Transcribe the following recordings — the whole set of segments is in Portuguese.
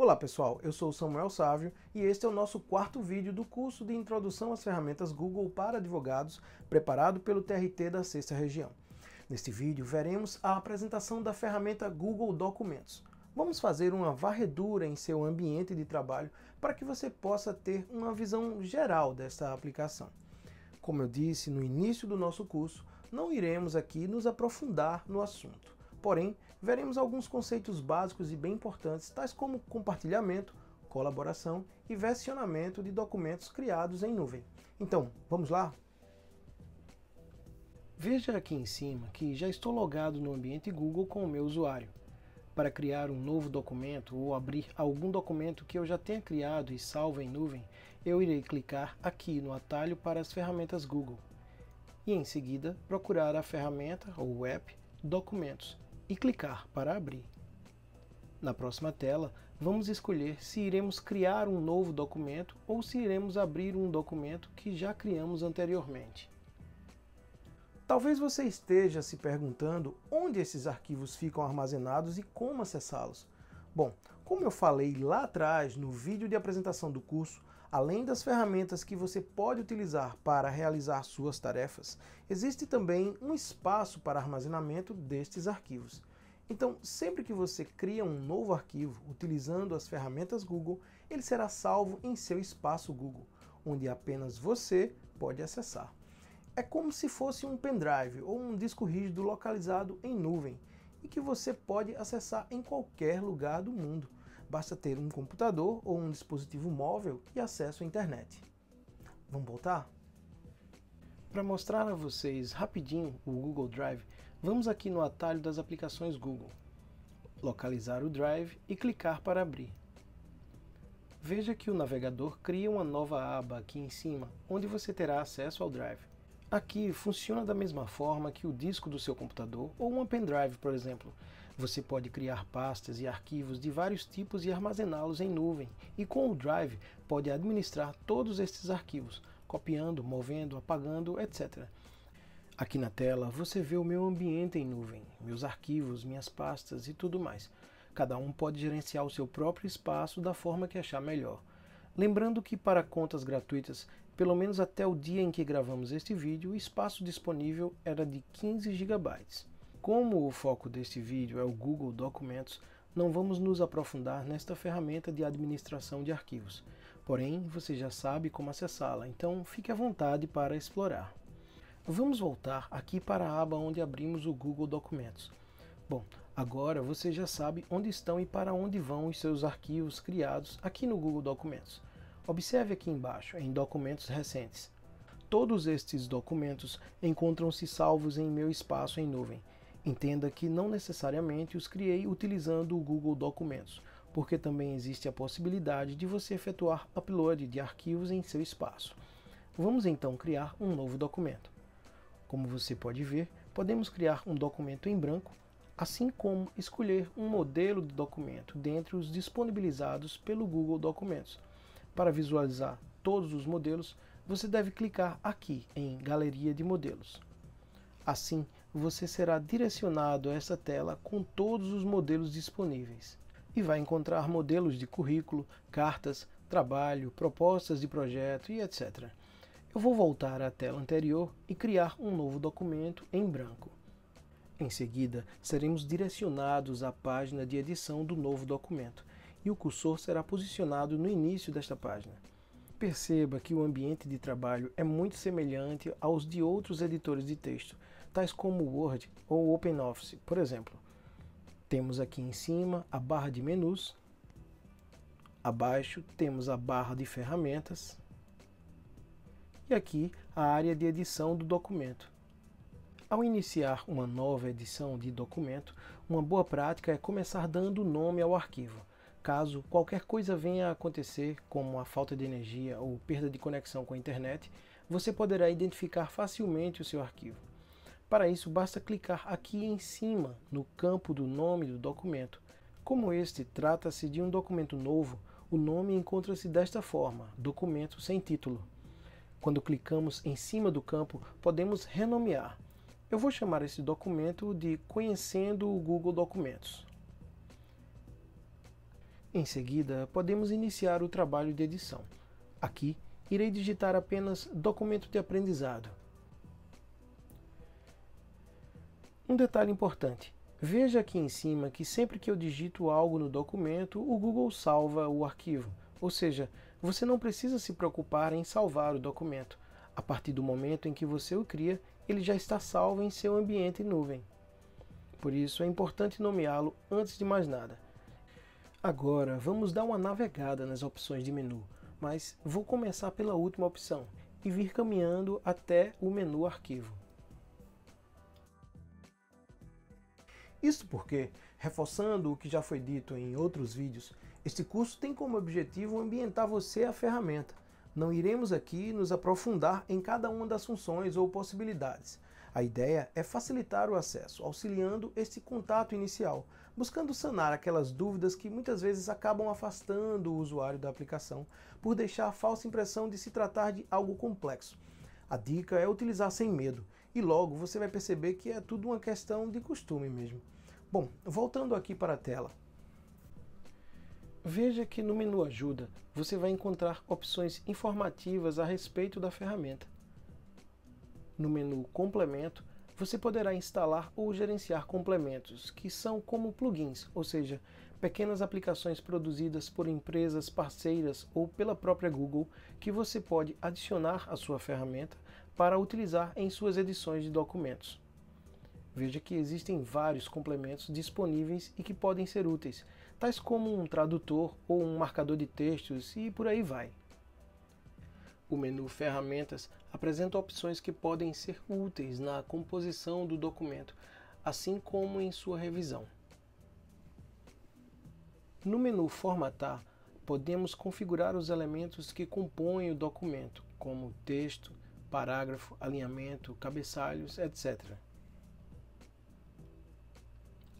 Olá pessoal, eu sou Samuel Sávio e este é o nosso quarto vídeo do curso de Introdução às Ferramentas Google para Advogados, preparado pelo TRT da Sexta Região. Neste vídeo veremos a apresentação da ferramenta Google Documentos. Vamos fazer uma varredura em seu ambiente de trabalho para que você possa ter uma visão geral desta aplicação. Como eu disse no início do nosso curso, não iremos aqui nos aprofundar no assunto. Porém, veremos alguns conceitos básicos e bem importantes, tais como compartilhamento, colaboração e versionamento de documentos criados em nuvem. Então, vamos lá? Veja aqui em cima que já estou logado no ambiente Google com o meu usuário. Para criar um novo documento ou abrir algum documento que eu já tenha criado e salvo em nuvem, eu irei clicar aqui no atalho para as ferramentas Google e em seguida procurar a ferramenta ou app Documentos e clicar para abrir. Na próxima tela, vamos escolher se iremos criar um novo documento ou se iremos abrir um documento que já criamos anteriormente. Talvez você esteja se perguntando onde esses arquivos ficam armazenados e como acessá-los. Bom, como eu falei lá atrás no vídeo de apresentação do curso, Além das ferramentas que você pode utilizar para realizar suas tarefas, existe também um espaço para armazenamento destes arquivos. Então, sempre que você cria um novo arquivo utilizando as ferramentas Google, ele será salvo em seu espaço Google, onde apenas você pode acessar. É como se fosse um pendrive ou um disco rígido localizado em nuvem e que você pode acessar em qualquer lugar do mundo Basta ter um computador ou um dispositivo móvel e acesso à internet. Vamos voltar? Para mostrar a vocês rapidinho o Google Drive, vamos aqui no atalho das aplicações Google, localizar o Drive e clicar para abrir. Veja que o navegador cria uma nova aba aqui em cima, onde você terá acesso ao Drive. Aqui funciona da mesma forma que o disco do seu computador ou um pendrive, por exemplo, você pode criar pastas e arquivos de vários tipos e armazená-los em nuvem, e com o Drive pode administrar todos estes arquivos, copiando, movendo, apagando, etc. Aqui na tela você vê o meu ambiente em nuvem, meus arquivos, minhas pastas e tudo mais. Cada um pode gerenciar o seu próprio espaço da forma que achar melhor. Lembrando que para contas gratuitas, pelo menos até o dia em que gravamos este vídeo, o espaço disponível era de 15 GB. Como o foco deste vídeo é o Google Documentos, não vamos nos aprofundar nesta ferramenta de administração de arquivos. Porém, você já sabe como acessá-la, então fique à vontade para explorar. Vamos voltar aqui para a aba onde abrimos o Google Documentos. Bom, agora você já sabe onde estão e para onde vão os seus arquivos criados aqui no Google Documentos. Observe aqui embaixo, em Documentos Recentes. Todos estes documentos encontram-se salvos em meu espaço em nuvem Entenda que não necessariamente os criei utilizando o Google Documentos, porque também existe a possibilidade de você efetuar upload de arquivos em seu espaço. Vamos então criar um novo documento. Como você pode ver, podemos criar um documento em branco, assim como escolher um modelo de documento dentre os disponibilizados pelo Google Documentos. Para visualizar todos os modelos, você deve clicar aqui em Galeria de Modelos. Assim, você será direcionado a essa tela com todos os modelos disponíveis e vai encontrar modelos de currículo, cartas, trabalho, propostas de projeto e etc. Eu vou voltar à tela anterior e criar um novo documento em branco. Em seguida, seremos direcionados à página de edição do novo documento e o cursor será posicionado no início desta página. Perceba que o ambiente de trabalho é muito semelhante aos de outros editores de texto, tais como o Word ou o OpenOffice. Por exemplo, temos aqui em cima a barra de menus, abaixo temos a barra de ferramentas e aqui a área de edição do documento. Ao iniciar uma nova edição de documento, uma boa prática é começar dando nome ao arquivo. Caso qualquer coisa venha a acontecer, como a falta de energia ou perda de conexão com a internet, você poderá identificar facilmente o seu arquivo. Para isso, basta clicar aqui em cima, no campo do nome do documento. Como este trata-se de um documento novo, o nome encontra-se desta forma, documento sem título. Quando clicamos em cima do campo, podemos renomear. Eu vou chamar esse documento de Conhecendo o Google Documentos. Em seguida, podemos iniciar o trabalho de edição. Aqui, irei digitar apenas Documento de Aprendizado Um detalhe importante. Veja aqui em cima que sempre que eu digito algo no documento, o Google salva o arquivo. Ou seja, você não precisa se preocupar em salvar o documento. A partir do momento em que você o cria, ele já está salvo em seu ambiente nuvem. Por isso, é importante nomeá-lo antes de mais nada. Agora, vamos dar uma navegada nas opções de menu, mas vou começar pela última opção e vir caminhando até o menu arquivo. Isso porque, reforçando o que já foi dito em outros vídeos, este curso tem como objetivo ambientar você à ferramenta. Não iremos aqui nos aprofundar em cada uma das funções ou possibilidades. A ideia é facilitar o acesso, auxiliando esse contato inicial, buscando sanar aquelas dúvidas que muitas vezes acabam afastando o usuário da aplicação, por deixar a falsa impressão de se tratar de algo complexo. A dica é utilizar sem medo, e logo você vai perceber que é tudo uma questão de costume mesmo. Bom, voltando aqui para a tela. Veja que no menu Ajuda você vai encontrar opções informativas a respeito da ferramenta. No menu Complemento, você poderá instalar ou gerenciar complementos, que são como plugins, ou seja, pequenas aplicações produzidas por empresas parceiras ou pela própria Google que você pode adicionar à sua ferramenta para utilizar em suas edições de documentos. Veja que existem vários complementos disponíveis e que podem ser úteis, tais como um tradutor ou um marcador de textos e por aí vai. O menu Ferramentas apresenta opções que podem ser úteis na composição do documento, assim como em sua revisão. No menu Formatar, podemos configurar os elementos que compõem o documento, como texto, parágrafo, alinhamento, cabeçalhos, etc.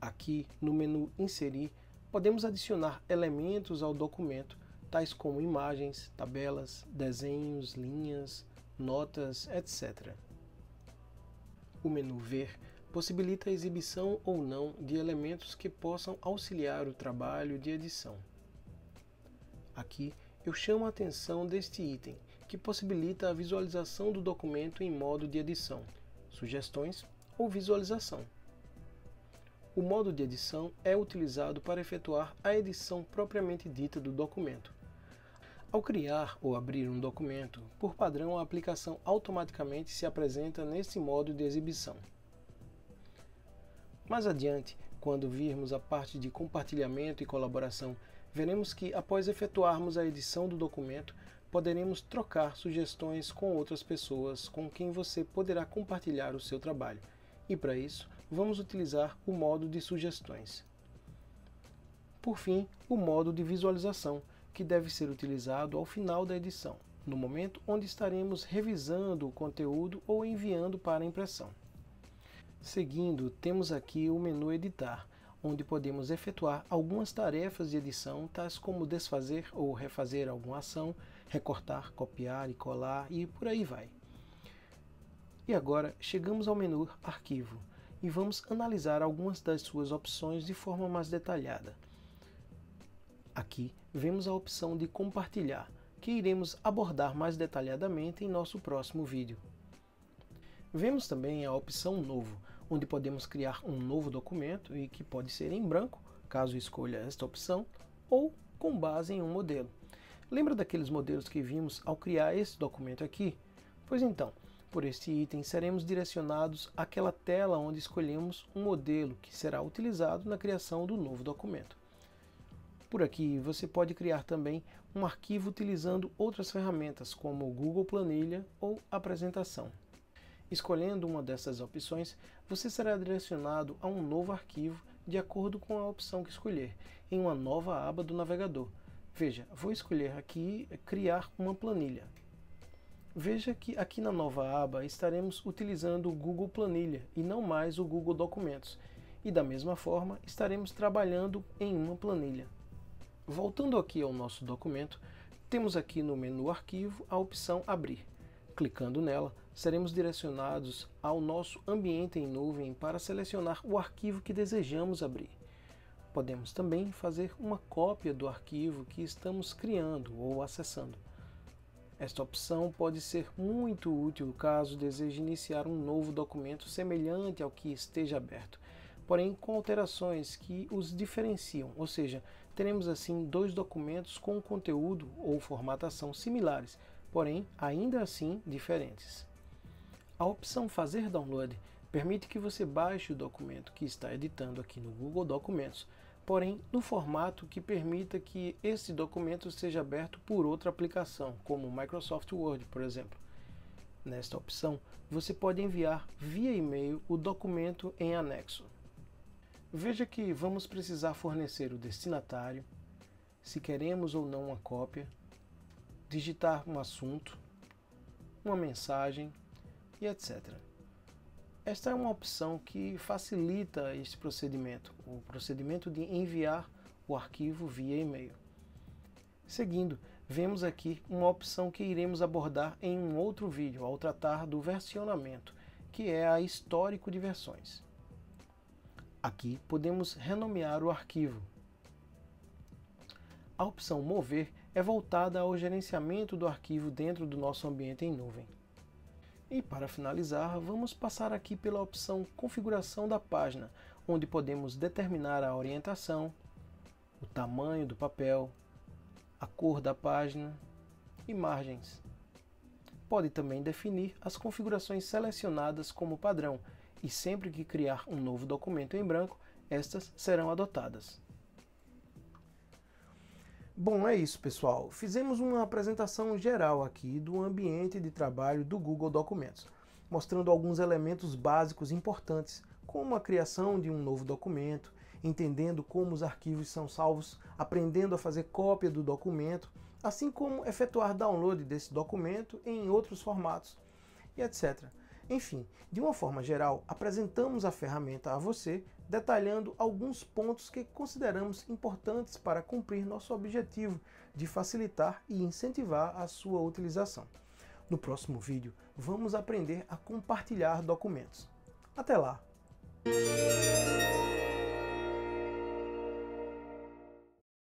Aqui no menu Inserir, podemos adicionar elementos ao documento, tais como imagens, tabelas, desenhos, linhas, notas, etc. O menu Ver possibilita a exibição ou não de elementos que possam auxiliar o trabalho de edição. Aqui eu chamo a atenção deste item, que possibilita a visualização do documento em modo de edição, sugestões ou visualização. O modo de edição é utilizado para efetuar a edição propriamente dita do documento. Ao criar ou abrir um documento, por padrão a aplicação automaticamente se apresenta nesse modo de exibição. Mais adiante, quando virmos a parte de compartilhamento e colaboração, veremos que após efetuarmos a edição do documento, poderemos trocar sugestões com outras pessoas com quem você poderá compartilhar o seu trabalho. E para isso, vamos utilizar o modo de sugestões. Por fim, o modo de visualização, que deve ser utilizado ao final da edição, no momento onde estaremos revisando o conteúdo ou enviando para impressão. Seguindo, temos aqui o menu Editar, onde podemos efetuar algumas tarefas de edição, tais como desfazer ou refazer alguma ação, recortar, copiar e colar e por aí vai. E agora chegamos ao menu Arquivo e vamos analisar algumas das suas opções de forma mais detalhada. Aqui vemos a opção de compartilhar, que iremos abordar mais detalhadamente em nosso próximo vídeo. Vemos também a opção Novo, onde podemos criar um novo documento e que pode ser em branco, caso escolha esta opção, ou com base em um modelo. Lembra daqueles modelos que vimos ao criar esse documento aqui? Pois então, por este item seremos direcionados àquela tela onde escolhemos um modelo que será utilizado na criação do novo documento. Por aqui você pode criar também um arquivo utilizando outras ferramentas como o Google Planilha ou Apresentação. Escolhendo uma dessas opções, você será direcionado a um novo arquivo de acordo com a opção que escolher, em uma nova aba do navegador. Veja, vou escolher aqui eh, criar uma planilha. Veja que aqui na nova aba estaremos utilizando o Google Planilha e não mais o Google Documentos. E da mesma forma, estaremos trabalhando em uma planilha. Voltando aqui ao nosso documento, temos aqui no menu Arquivo a opção Abrir. Clicando nela, seremos direcionados ao nosso ambiente em nuvem para selecionar o arquivo que desejamos abrir. Podemos também fazer uma cópia do arquivo que estamos criando ou acessando. Esta opção pode ser muito útil caso deseje iniciar um novo documento semelhante ao que esteja aberto, porém com alterações que os diferenciam, ou seja, teremos assim dois documentos com conteúdo ou formatação similares, porém ainda assim diferentes. A opção Fazer Download permite que você baixe o documento que está editando aqui no Google Documentos, porém no formato que permita que esse documento seja aberto por outra aplicação, como Microsoft Word, por exemplo. Nesta opção, você pode enviar via e-mail o documento em anexo. Veja que vamos precisar fornecer o destinatário, se queremos ou não uma cópia, digitar um assunto, uma mensagem e etc. Esta é uma opção que facilita este procedimento, o procedimento de enviar o arquivo via e-mail. Seguindo, vemos aqui uma opção que iremos abordar em um outro vídeo ao tratar do versionamento, que é a histórico de versões. Aqui podemos renomear o arquivo. A opção Mover é voltada ao gerenciamento do arquivo dentro do nosso ambiente em nuvem. E para finalizar, vamos passar aqui pela opção Configuração da página, onde podemos determinar a orientação, o tamanho do papel, a cor da página e margens. Pode também definir as configurações selecionadas como padrão, e sempre que criar um novo documento em branco, estas serão adotadas. Bom, é isso, pessoal. Fizemos uma apresentação geral aqui do ambiente de trabalho do Google Documentos, mostrando alguns elementos básicos importantes, como a criação de um novo documento, entendendo como os arquivos são salvos, aprendendo a fazer cópia do documento, assim como efetuar download desse documento em outros formatos e etc. Enfim, de uma forma geral, apresentamos a ferramenta a você, detalhando alguns pontos que consideramos importantes para cumprir nosso objetivo de facilitar e incentivar a sua utilização. No próximo vídeo, vamos aprender a compartilhar documentos. Até lá!